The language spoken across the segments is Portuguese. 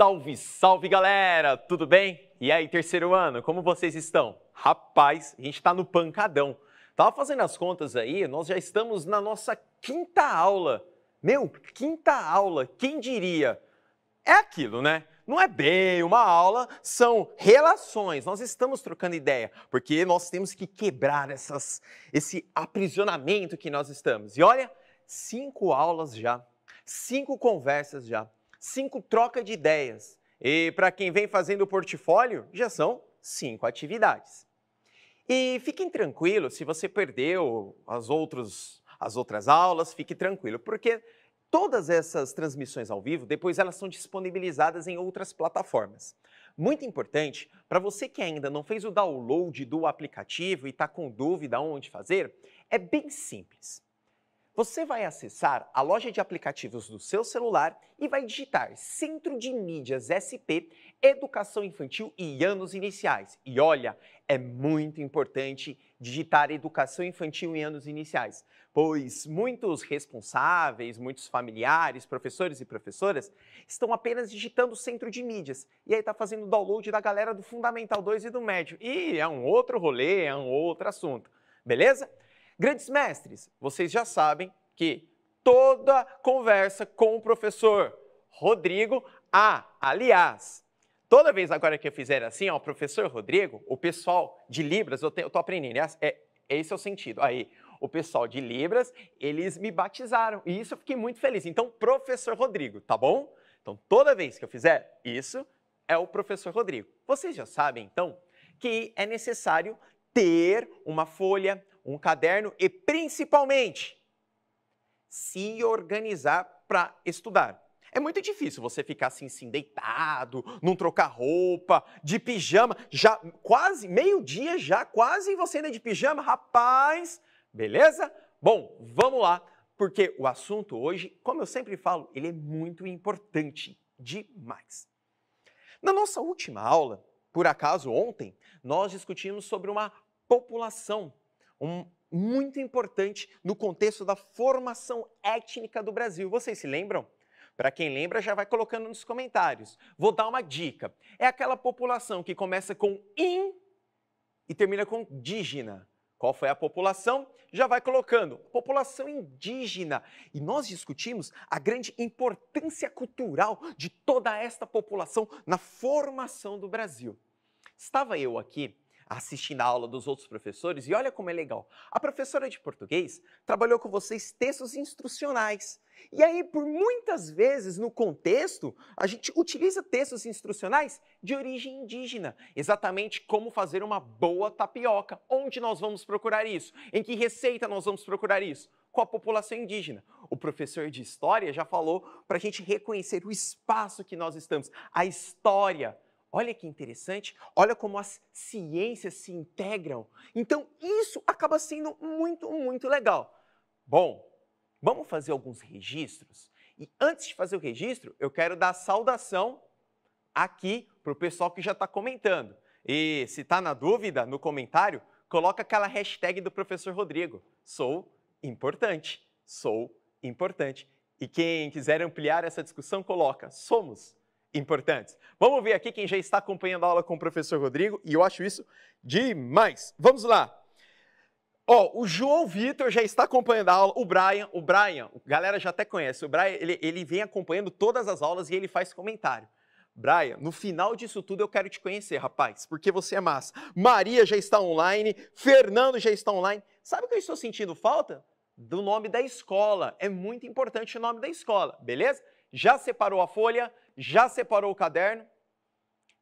Salve, salve galera! Tudo bem? E aí, terceiro ano, como vocês estão? Rapaz, a gente está no pancadão. Tava fazendo as contas aí, nós já estamos na nossa quinta aula. Meu, quinta aula, quem diria? É aquilo, né? Não é bem uma aula, são relações. Nós estamos trocando ideia, porque nós temos que quebrar essas, esse aprisionamento que nós estamos. E olha, cinco aulas já, cinco conversas já cinco troca de ideias. E para quem vem fazendo o portfólio, já são cinco atividades. E fiquem tranquilos, se você perdeu as, outros, as outras aulas, fique tranquilo, porque todas essas transmissões ao vivo, depois elas são disponibilizadas em outras plataformas. Muito importante, para você que ainda não fez o download do aplicativo e está com dúvida onde fazer, é bem simples. Você vai acessar a loja de aplicativos do seu celular e vai digitar Centro de Mídias SP, Educação Infantil e Anos Iniciais. E olha, é muito importante digitar Educação Infantil e Anos Iniciais, pois muitos responsáveis, muitos familiares, professores e professoras estão apenas digitando Centro de Mídias e aí está fazendo o download da galera do Fundamental 2 e do Médio. E é um outro rolê, é um outro assunto. Beleza? Grandes mestres, vocês já sabem que toda conversa com o professor Rodrigo, ah, aliás, toda vez agora que eu fizer assim, ó, professor Rodrigo, o pessoal de Libras, eu, eu tô aprendendo, é, é, esse é o sentido. Aí, o pessoal de Libras, eles me batizaram. E isso eu fiquei muito feliz. Então, professor Rodrigo, tá bom? Então, toda vez que eu fizer isso, é o professor Rodrigo. Vocês já sabem, então, que é necessário ter uma folha, um caderno e principalmente se organizar para estudar. É muito difícil você ficar assim, assim, deitado, não trocar roupa, de pijama, já quase, meio-dia já, quase, e você ainda de pijama, rapaz, beleza? Bom, vamos lá, porque o assunto hoje, como eu sempre falo, ele é muito importante, demais. Na nossa última aula, por acaso ontem, nós discutimos sobre uma população um, muito importante no contexto da formação étnica do Brasil. Vocês se lembram? Para quem lembra, já vai colocando nos comentários. Vou dar uma dica. É aquela população que começa com in e termina com indígena. Qual foi a população? Já vai colocando. População indígena. E nós discutimos a grande importância cultural de toda esta população na formação do Brasil. Estava eu aqui assistindo a aula dos outros professores e olha como é legal. A professora de português trabalhou com vocês textos instrucionais. E aí, por muitas vezes no contexto, a gente utiliza textos instrucionais de origem indígena, exatamente como fazer uma boa tapioca. Onde nós vamos procurar isso? Em que receita nós vamos procurar isso? com a população indígena. O professor de história já falou para a gente reconhecer o espaço que nós estamos, a história Olha que interessante, olha como as ciências se integram. Então, isso acaba sendo muito, muito legal. Bom, vamos fazer alguns registros? E antes de fazer o registro, eu quero dar saudação aqui para o pessoal que já está comentando. E se está na dúvida, no comentário, coloca aquela hashtag do professor Rodrigo. Sou importante, sou importante. E quem quiser ampliar essa discussão, coloca somos importantes. Vamos ver aqui quem já está acompanhando a aula com o professor Rodrigo, e eu acho isso demais. Vamos lá. Ó, oh, o João Vitor já está acompanhando a aula, o Brian, o Brian, a galera já até conhece, o Brian, ele, ele vem acompanhando todas as aulas e ele faz comentário. Brian, no final disso tudo eu quero te conhecer, rapaz, porque você é massa. Maria já está online, Fernando já está online. Sabe o que eu estou sentindo falta? Do nome da escola. É muito importante o nome da escola, beleza? Já separou a folha? Já separou o caderno?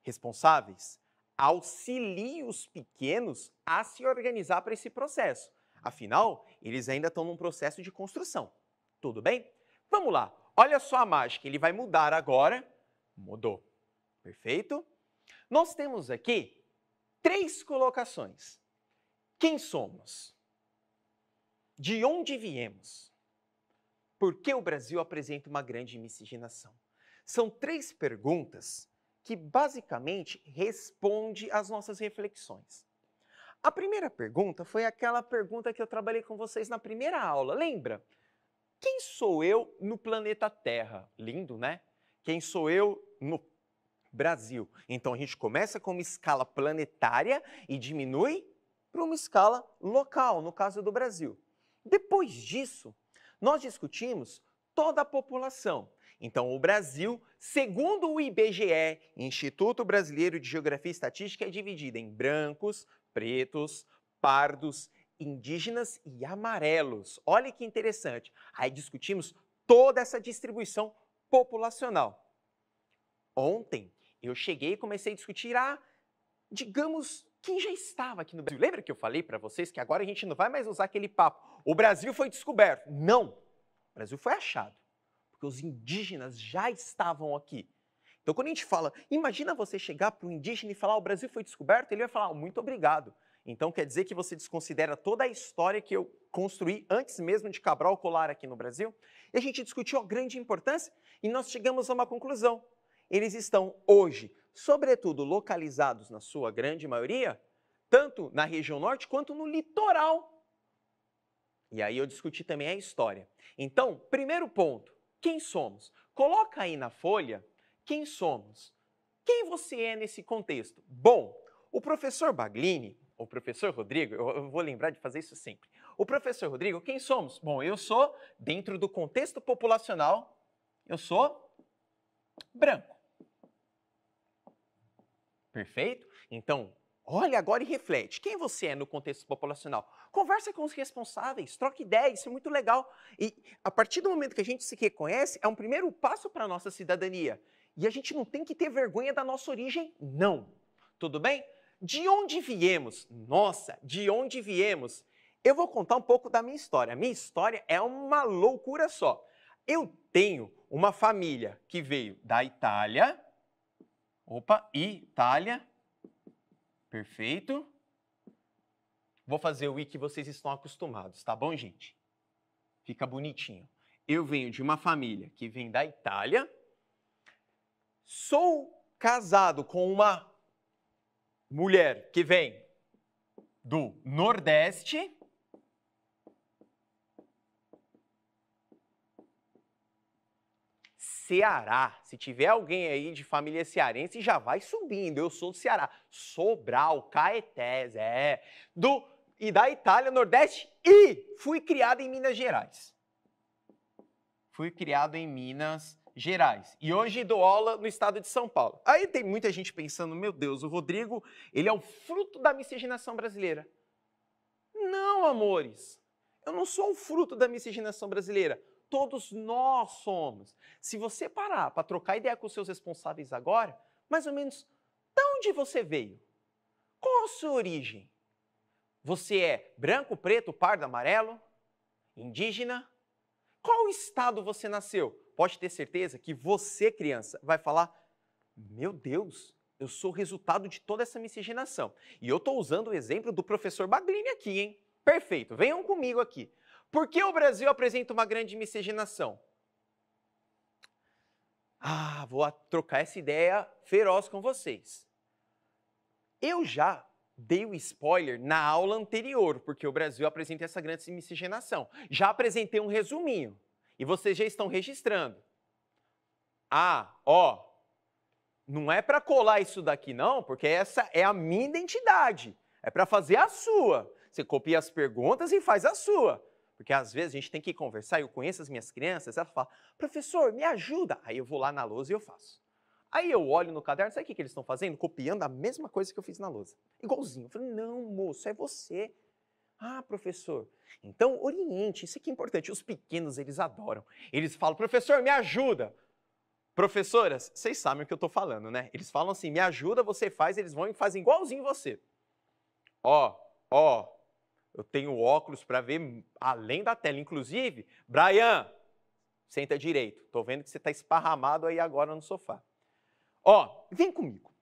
Responsáveis, auxilie os pequenos a se organizar para esse processo. Afinal, eles ainda estão num processo de construção. Tudo bem? Vamos lá. Olha só a mágica. Ele vai mudar agora. Mudou. Perfeito? Nós temos aqui três colocações. Quem somos? De onde viemos? Por que o Brasil apresenta uma grande miscigenação? São três perguntas que basicamente responde às nossas reflexões. A primeira pergunta foi aquela pergunta que eu trabalhei com vocês na primeira aula, lembra? Quem sou eu no planeta Terra? Lindo, né? Quem sou eu no Brasil? Então a gente começa com uma escala planetária e diminui para uma escala local, no caso do Brasil. Depois disso, nós discutimos toda a população, então, o Brasil, segundo o IBGE, Instituto Brasileiro de Geografia e Estatística, é dividido em brancos, pretos, pardos, indígenas e amarelos. Olha que interessante. Aí discutimos toda essa distribuição populacional. Ontem eu cheguei e comecei a discutir a, digamos, quem já estava aqui no Brasil. Lembra que eu falei para vocês que agora a gente não vai mais usar aquele papo? O Brasil foi descoberto. Não! O Brasil foi achado porque os indígenas já estavam aqui. Então, quando a gente fala, imagina você chegar para um indígena e falar o Brasil foi descoberto, ele vai falar ah, muito obrigado. Então, quer dizer que você desconsidera toda a história que eu construí antes mesmo de Cabral colar aqui no Brasil? E a gente discutiu a grande importância e nós chegamos a uma conclusão. Eles estão hoje, sobretudo localizados na sua grande maioria, tanto na região norte quanto no litoral. E aí eu discuti também a história. Então, primeiro ponto, quem somos? Coloca aí na folha quem somos. Quem você é nesse contexto? Bom, o professor Baglini, o professor Rodrigo, eu vou lembrar de fazer isso sempre. O professor Rodrigo, quem somos? Bom, eu sou, dentro do contexto populacional, eu sou branco. Perfeito? Então, Olha agora e reflete. Quem você é no contexto populacional? Converse com os responsáveis, troque ideias, isso é muito legal. E a partir do momento que a gente se reconhece, é um primeiro passo para a nossa cidadania. E a gente não tem que ter vergonha da nossa origem, não. Tudo bem? De onde viemos? Nossa, de onde viemos? Eu vou contar um pouco da minha história. A minha história é uma loucura só. Eu tenho uma família que veio da Itália, opa, Itália, Perfeito. Vou fazer o i que vocês estão acostumados, tá bom, gente? Fica bonitinho. Eu venho de uma família que vem da Itália. Sou casado com uma mulher que vem do Nordeste. Ceará. Se tiver alguém aí de família cearense, já vai subindo. Eu sou do Ceará. Sobral, Caetés, é, do e da Itália, Nordeste e fui criado em Minas Gerais. Fui criado em Minas Gerais e hoje dou aula no estado de São Paulo. Aí tem muita gente pensando, meu Deus, o Rodrigo, ele é o fruto da miscigenação brasileira. Não, amores. Eu não sou o fruto da miscigenação brasileira. Todos nós somos. Se você parar para trocar ideia com os seus responsáveis agora, mais ou menos de onde você veio? Qual a sua origem? Você é branco, preto, pardo, amarelo? Indígena? Qual estado você nasceu? Pode ter certeza que você, criança, vai falar: Meu Deus, eu sou resultado de toda essa miscigenação. E eu estou usando o exemplo do professor Baglini aqui, hein? Perfeito, venham comigo aqui. Por que o Brasil apresenta uma grande miscigenação? Ah, vou trocar essa ideia feroz com vocês. Eu já dei o um spoiler na aula anterior, porque o Brasil apresenta essa grande miscigenação. Já apresentei um resuminho e vocês já estão registrando. Ah, ó, não é para colar isso daqui não, porque essa é a minha identidade. É para fazer a sua. Você copia as perguntas e faz a sua. Porque às vezes a gente tem que conversar, eu conheço as minhas crianças, ela fala: professor, me ajuda. Aí eu vou lá na lousa e eu faço. Aí eu olho no caderno, sabe o que, que eles estão fazendo? Copiando a mesma coisa que eu fiz na lousa. Igualzinho. Eu falei, não, moço, é você. Ah, professor. Então, oriente, isso aqui é importante. Os pequenos, eles adoram. Eles falam, professor, me ajuda. Professoras, vocês sabem o que eu estou falando, né? Eles falam assim, me ajuda, você faz, eles vão e fazem igualzinho você. Ó, ó, eu tenho óculos para ver além da tela. Inclusive, Brian, senta direito. Estou vendo que você está esparramado aí agora no sofá. Ó, vem comigo.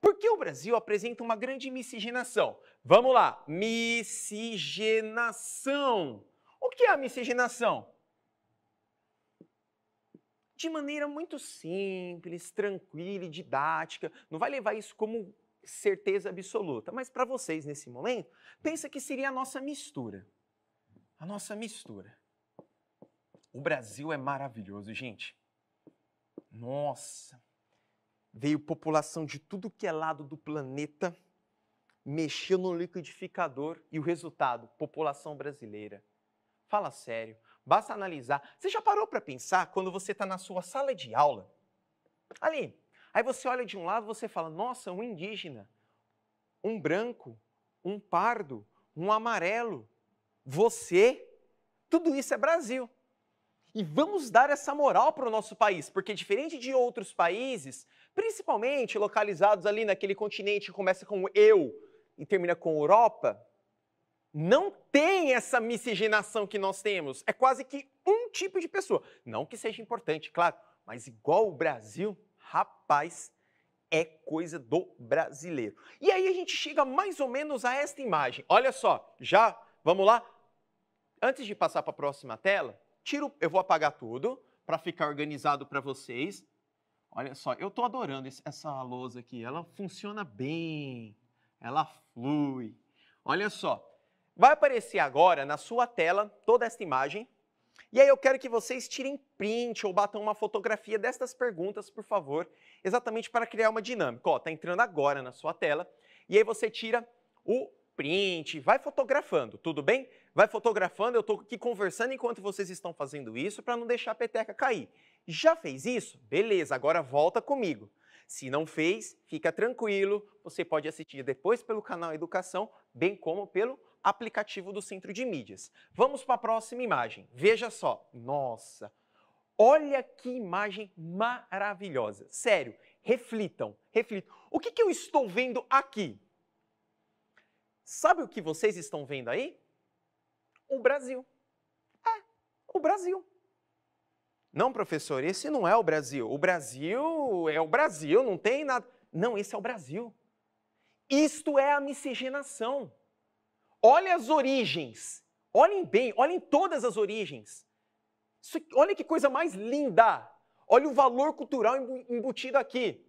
Por que o Brasil apresenta uma grande miscigenação? Vamos lá, miscigenação. O que é a miscigenação? De maneira muito simples, tranquila e didática, não vai levar isso como certeza absoluta, mas para vocês nesse momento, pensa que seria a nossa mistura. A nossa mistura. O Brasil é maravilhoso, gente. Nossa, Veio população de tudo que é lado do planeta, mexeu no liquidificador e o resultado, população brasileira. Fala sério, basta analisar. Você já parou para pensar quando você está na sua sala de aula? Ali, aí você olha de um lado, você fala: "Nossa, um indígena, um branco, um pardo, um amarelo, você, tudo isso é Brasil". E vamos dar essa moral para o nosso país, porque diferente de outros países, principalmente localizados ali naquele continente que começa com eu e termina com Europa, não tem essa miscigenação que nós temos. É quase que um tipo de pessoa. Não que seja importante, claro, mas igual o Brasil, rapaz, é coisa do brasileiro. E aí a gente chega mais ou menos a esta imagem. Olha só, já, vamos lá? Antes de passar para a próxima tela, tiro, eu vou apagar tudo para ficar organizado para vocês. Olha só, eu estou adorando essa lousa aqui. Ela funciona bem, ela flui. Olha só, vai aparecer agora na sua tela toda esta imagem. E aí eu quero que vocês tirem print ou batam uma fotografia destas perguntas, por favor, exatamente para criar uma dinâmica. Ó, tá entrando agora na sua tela. E aí você tira o print, vai fotografando, tudo bem? Vai fotografando, eu estou aqui conversando enquanto vocês estão fazendo isso para não deixar a peteca cair. Já fez isso? Beleza, agora volta comigo. Se não fez, fica tranquilo, você pode assistir depois pelo canal Educação, bem como pelo aplicativo do Centro de Mídias. Vamos para a próxima imagem. Veja só. Nossa, olha que imagem maravilhosa. Sério, reflitam, reflitam. O que, que eu estou vendo aqui? Sabe o que vocês estão vendo aí? O Brasil. É, o Brasil. Não, professor, esse não é o Brasil. O Brasil é o Brasil, não tem nada. Não, esse é o Brasil. Isto é a miscigenação. Olha as origens. Olhem bem, olhem todas as origens. Isso, olha que coisa mais linda. Olha o valor cultural embutido aqui.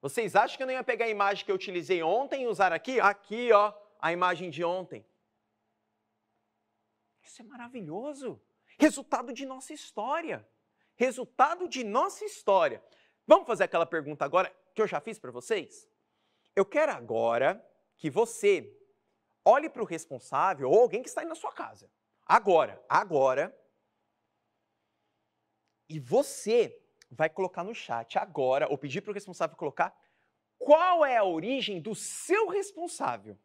Vocês acham que eu não ia pegar a imagem que eu utilizei ontem e usar aqui? Aqui, ó, a imagem de ontem. Isso é maravilhoso. Resultado de nossa história. Resultado de nossa história. Vamos fazer aquela pergunta agora que eu já fiz para vocês? Eu quero agora que você olhe para o responsável ou alguém que está aí na sua casa. Agora, agora. E você vai colocar no chat agora, ou pedir para o responsável colocar, qual é a origem do seu responsável.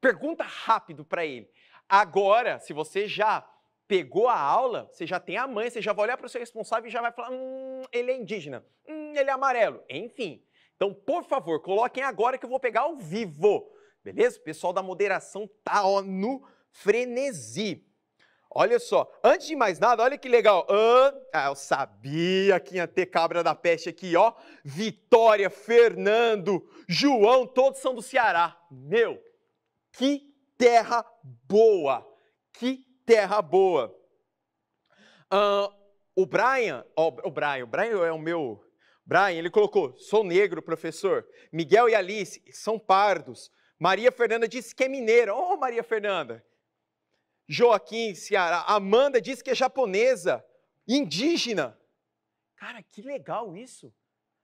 Pergunta rápido para ele. Agora, se você já pegou a aula, você já tem a mãe, você já vai olhar para o seu responsável e já vai falar: hum, ele é indígena, hum, ele é amarelo, enfim. Então, por favor, coloquem agora que eu vou pegar ao vivo, beleza? O pessoal da moderação tá ó, no frenesi. Olha só, antes de mais nada, olha que legal. Ah, eu sabia que ia ter cabra da peste aqui, ó. Vitória, Fernando, João, todos são do Ceará. Meu, que terra boa! Que terra boa. Uh, o Brian, oh, o Brian, o Brian é o meu. Brian, ele colocou: sou negro, professor. Miguel e Alice são pardos. Maria Fernanda disse que é mineira. Oh, Maria Fernanda. Joaquim, Ceará. Amanda disse que é japonesa, indígena. Cara, que legal isso.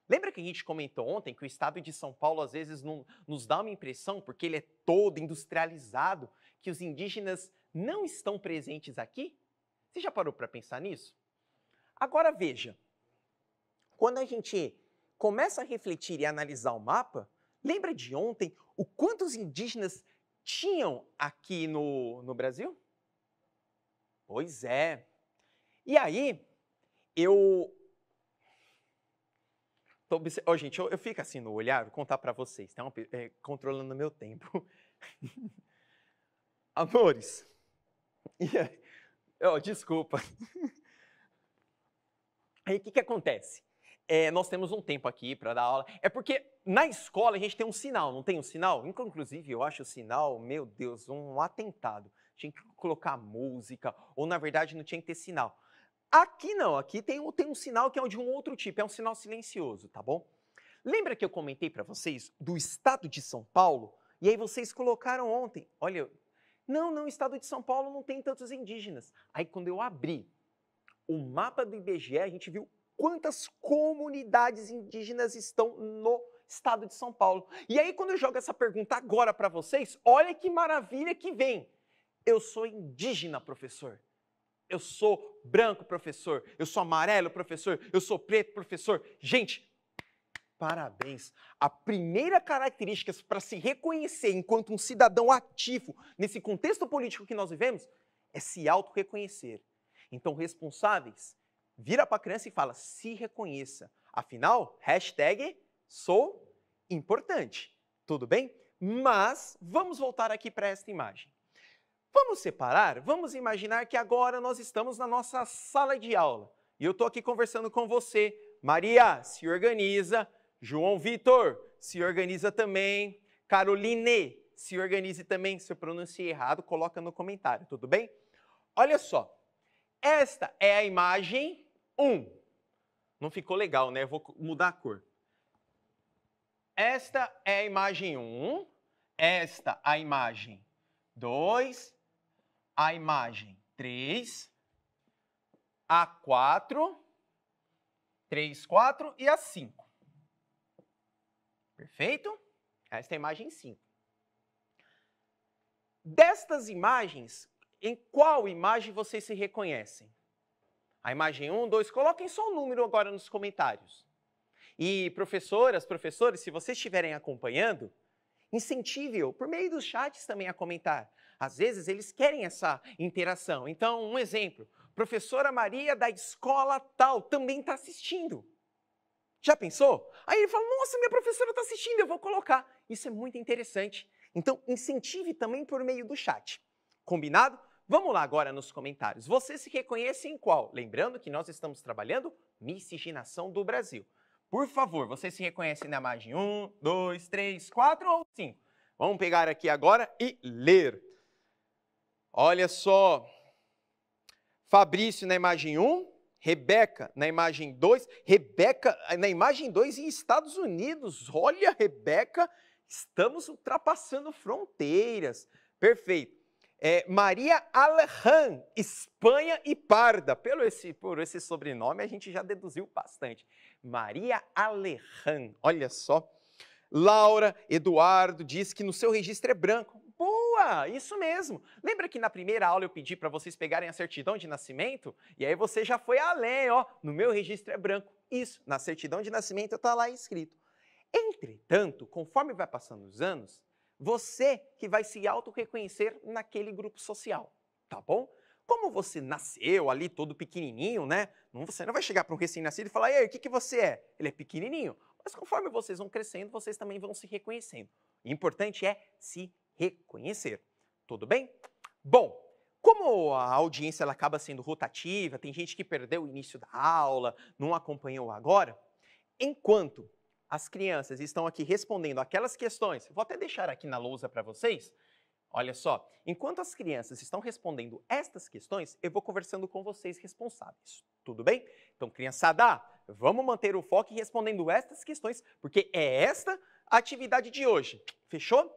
Lembra que a gente comentou ontem que o estado de São Paulo às vezes não, nos dá uma impressão, porque ele é todo industrializado, que os indígenas não estão presentes aqui? Você já parou para pensar nisso? Agora veja, quando a gente começa a refletir e analisar o mapa, lembra de ontem o quanto os indígenas tinham aqui no, no Brasil? Pois é. E aí, eu. Tô, oh, gente, eu, eu fico assim no olhar, vou contar para vocês, tá? É, controlando meu tempo. Amores, E aí, oh, desculpa. Aí o que, que acontece? É, nós temos um tempo aqui para dar aula. É porque na escola a gente tem um sinal, não tem um sinal? Inclusive, eu acho o sinal, meu Deus, um atentado. Tinha que colocar música, ou na verdade não tinha que ter sinal. Aqui não, aqui tem, tem um sinal que é de um outro tipo, é um sinal silencioso, tá bom? Lembra que eu comentei para vocês do estado de São Paulo? E aí vocês colocaram ontem, olha, não, não, o estado de São Paulo não tem tantos indígenas. Aí quando eu abri o mapa do IBGE, a gente viu quantas comunidades indígenas estão no estado de São Paulo. E aí quando eu jogo essa pergunta agora para vocês, olha que maravilha que vem. Eu sou indígena, professor. Eu sou branco, professor. Eu sou amarelo, professor. Eu sou preto, professor. Gente, Parabéns! A primeira característica para se reconhecer enquanto um cidadão ativo nesse contexto político que nós vivemos é se auto-reconhecer. Então, responsáveis, vira para a criança e fala: se reconheça. Afinal, hashtag sou importante. Tudo bem? Mas vamos voltar aqui para esta imagem. Vamos separar? Vamos imaginar que agora nós estamos na nossa sala de aula e eu estou aqui conversando com você. Maria, se organiza, João Vitor se organiza também. Caroline se organize também. Se eu pronunciei errado, coloca no comentário, tudo bem? Olha só. Esta é a imagem 1. Não ficou legal, né? Eu vou mudar a cor. Esta é a imagem 1, esta a imagem 2, a imagem 3, a 4, 3, 4 e a 5. Perfeito? Esta é a imagem 5. Destas imagens, em qual imagem vocês se reconhecem? A imagem 1, 2, coloquem só o um número agora nos comentários. E professoras, professores, se vocês estiverem acompanhando, incentive-o por meio dos chats também a comentar. Às vezes eles querem essa interação. Então, um exemplo, professora Maria da escola tal também está assistindo. Já pensou? Aí ele fala: Nossa, minha professora está assistindo, eu vou colocar. Isso é muito interessante. Então, incentive também por meio do chat. Combinado? Vamos lá agora nos comentários. Você se reconhece em qual? Lembrando que nós estamos trabalhando miscigenação do Brasil. Por favor, você se reconhece na imagem 1, 2, 3, 4 ou 5? Vamos pegar aqui agora e ler. Olha só. Fabrício na imagem 1, Rebeca, na imagem 2, Rebeca, eh, na imagem 2 em Estados Unidos, olha Rebeca, estamos ultrapassando fronteiras, perfeito. É, Maria Alhan, Espanha e Parda, pelo esse, por esse sobrenome a gente já deduziu bastante. Maria Alhan, olha só. Laura Eduardo diz que no seu registro é branco, Boa, isso mesmo. Lembra que na primeira aula eu pedi para vocês pegarem a certidão de nascimento? E aí você já foi além, ó. No meu registro é branco. Isso, na certidão de nascimento está lá escrito. Entretanto, conforme vai passando os anos, você que vai se auto-reconhecer naquele grupo social, tá bom? Como você nasceu ali todo pequenininho, né? Você não vai chegar para um recém-nascido e falar, ei, o que, que você é? Ele é pequenininho. Mas conforme vocês vão crescendo, vocês também vão se reconhecendo. O importante é se reconhecer. Tudo bem? Bom, como a audiência ela acaba sendo rotativa, tem gente que perdeu o início da aula, não acompanhou agora, enquanto as crianças estão aqui respondendo aquelas questões, vou até deixar aqui na lousa para vocês. Olha só, enquanto as crianças estão respondendo estas questões, eu vou conversando com vocês responsáveis. Tudo bem? Então, criançada, vamos manter o foco respondendo estas questões, porque é esta a atividade de hoje. Fechou?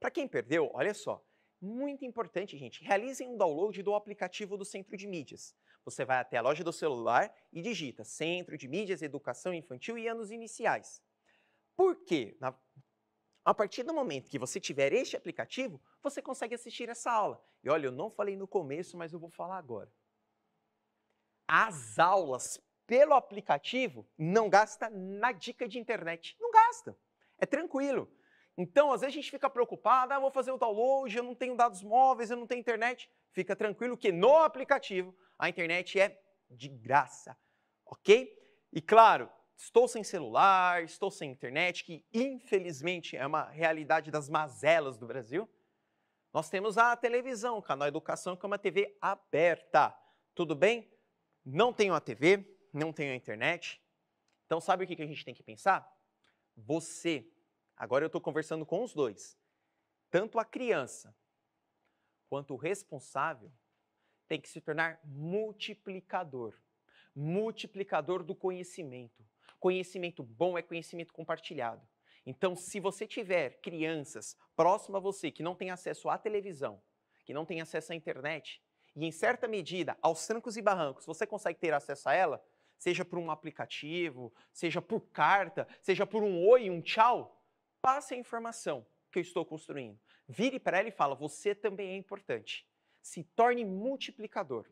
Para quem perdeu, olha só, muito importante, gente, realizem um download do aplicativo do Centro de Mídias. Você vai até a loja do celular e digita Centro de Mídias, Educação Infantil e Anos Iniciais. Por quê? Na... A partir do momento que você tiver este aplicativo, você consegue assistir essa aula. E olha, eu não falei no começo, mas eu vou falar agora. As aulas pelo aplicativo não gasta na dica de internet. Não gasta. É tranquilo. Então, às vezes a gente fica preocupado, ah, vou fazer o download, eu não tenho dados móveis, eu não tenho internet. Fica tranquilo que no aplicativo a internet é de graça, ok? E claro, estou sem celular, estou sem internet, que infelizmente é uma realidade das mazelas do Brasil. Nós temos a televisão, o canal Educação, que é uma TV aberta. Tudo bem? Não tenho a TV, não tenho a internet. Então, sabe o que a gente tem que pensar? Você Agora eu estou conversando com os dois. Tanto a criança quanto o responsável tem que se tornar multiplicador multiplicador do conhecimento. Conhecimento bom é conhecimento compartilhado. Então, se você tiver crianças próximas a você que não têm acesso à televisão, que não têm acesso à internet, e em certa medida, aos trancos e barrancos, você consegue ter acesso a ela, seja por um aplicativo, seja por carta, seja por um oi, um tchau, Passe a informação que eu estou construindo. Vire para ela e fala: você também é importante. Se torne multiplicador.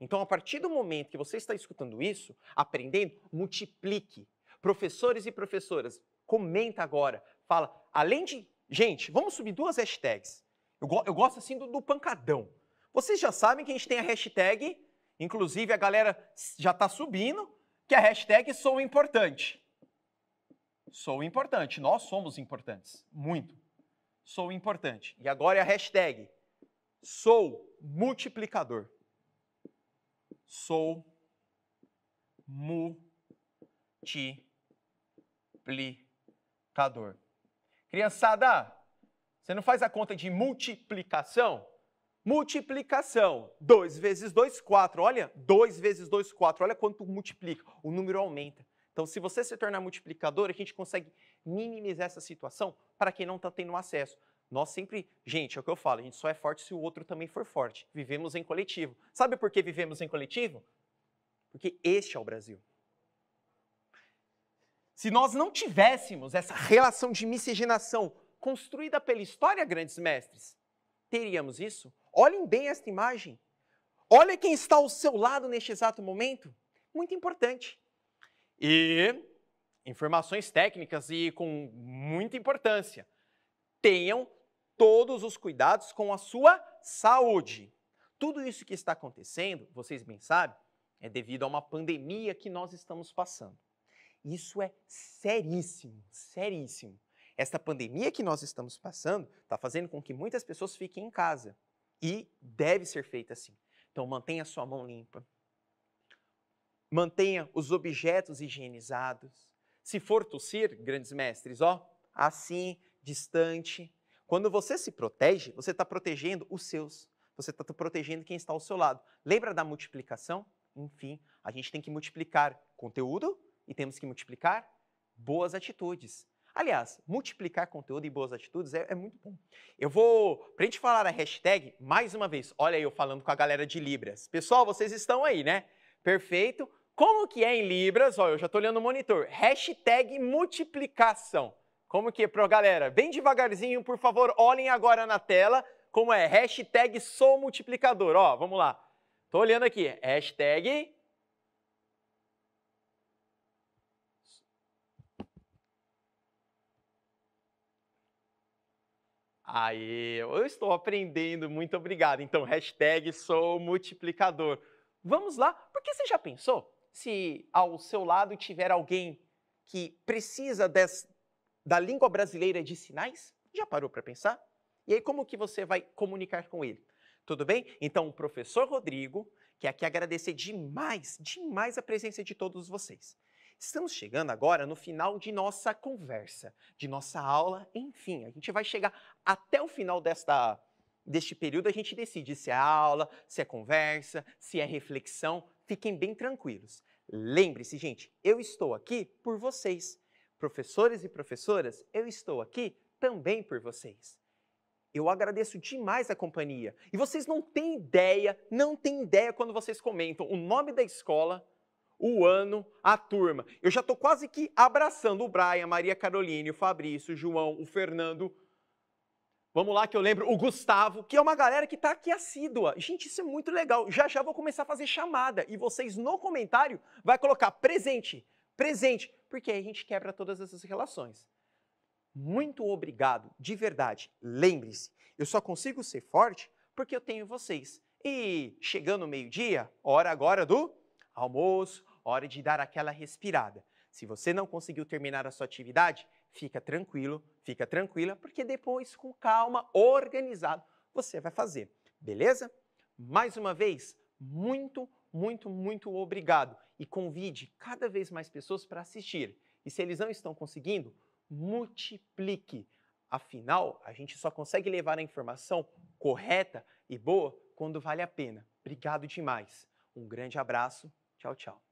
Então, a partir do momento que você está escutando isso, aprendendo, multiplique. Professores e professoras, comenta agora. Fala, além de. Gente, vamos subir duas hashtags. Eu, go eu gosto assim do, do pancadão. Vocês já sabem que a gente tem a hashtag, inclusive a galera já está subindo, que é a hashtag sou importante. Sou importante, nós somos importantes, muito. Sou importante. E agora é a hashtag. Sou multiplicador. Sou multiplicador. Criançada, você não faz a conta de multiplicação? Multiplicação. 2 vezes 2, 4. Olha, 2 vezes 2, 4. Olha quanto multiplica. O número aumenta. Então, se você se tornar multiplicador, a gente consegue minimizar essa situação para quem não está tendo acesso. Nós sempre, gente, é o que eu falo, a gente só é forte se o outro também for forte. Vivemos em coletivo. Sabe por que vivemos em coletivo? Porque este é o Brasil. Se nós não tivéssemos essa relação de miscigenação construída pela história, grandes mestres, teríamos isso? Olhem bem esta imagem. Olha quem está ao seu lado neste exato momento. Muito importante. E informações técnicas e com muita importância. Tenham todos os cuidados com a sua saúde. Tudo isso que está acontecendo, vocês bem sabem, é devido a uma pandemia que nós estamos passando. Isso é seríssimo, seríssimo. Esta pandemia que nós estamos passando está fazendo com que muitas pessoas fiquem em casa e deve ser feita assim. Então mantenha sua mão limpa, mantenha os objetos higienizados. Se for tossir, grandes mestres, ó, assim, distante. Quando você se protege, você está protegendo os seus. Você está protegendo quem está ao seu lado. Lembra da multiplicação? Enfim, a gente tem que multiplicar conteúdo e temos que multiplicar boas atitudes. Aliás, multiplicar conteúdo e boas atitudes é, é, muito bom. Eu vou, para a gente falar a hashtag, mais uma vez, olha eu falando com a galera de Libras. Pessoal, vocês estão aí, né? Perfeito. Como que é em Libras? Olha, eu já estou olhando o monitor. Hashtag multiplicação. Como que é? Pro galera, bem devagarzinho, por favor, olhem agora na tela como é. Hashtag sou multiplicador. Ó, vamos lá. Estou olhando aqui. Hashtag... Aí, eu estou aprendendo, muito obrigado. Então, hashtag sou multiplicador. Vamos lá, porque você já pensou? se ao seu lado tiver alguém que precisa des, da língua brasileira de sinais? Já parou para pensar? E aí como que você vai comunicar com ele? Tudo bem? Então, o professor Rodrigo quer aqui agradecer demais, demais a presença de todos vocês. Estamos chegando agora no final de nossa conversa, de nossa aula, enfim, a gente vai chegar até o final desta deste período a gente decide se é aula, se é conversa, se é reflexão, fiquem bem tranquilos. Lembre-se, gente, eu estou aqui por vocês. Professores e professoras, eu estou aqui também por vocês. Eu agradeço demais a companhia. E vocês não têm ideia, não têm ideia quando vocês comentam o nome da escola, o ano, a turma. Eu já estou quase que abraçando o Brian, a Maria Caroline, o Fabrício, o João, o Fernando, Vamos lá que eu lembro o Gustavo, que é uma galera que está aqui assídua. Gente, isso é muito legal. Já já vou começar a fazer chamada e vocês no comentário vai colocar presente, presente, porque aí a gente quebra todas essas relações. Muito obrigado, de verdade. Lembre-se, eu só consigo ser forte porque eu tenho vocês. E chegando meio-dia, hora agora do almoço, hora de dar aquela respirada. Se você não conseguiu terminar a sua atividade, fica tranquilo, fica tranquila, porque depois, com calma, organizado, você vai fazer, beleza? Mais uma vez, muito, muito, muito obrigado e convide cada vez mais pessoas para assistir. E se eles não estão conseguindo, multiplique. Afinal, a gente só consegue levar a informação correta e boa quando vale a pena. Obrigado demais. Um grande abraço. Tchau, tchau.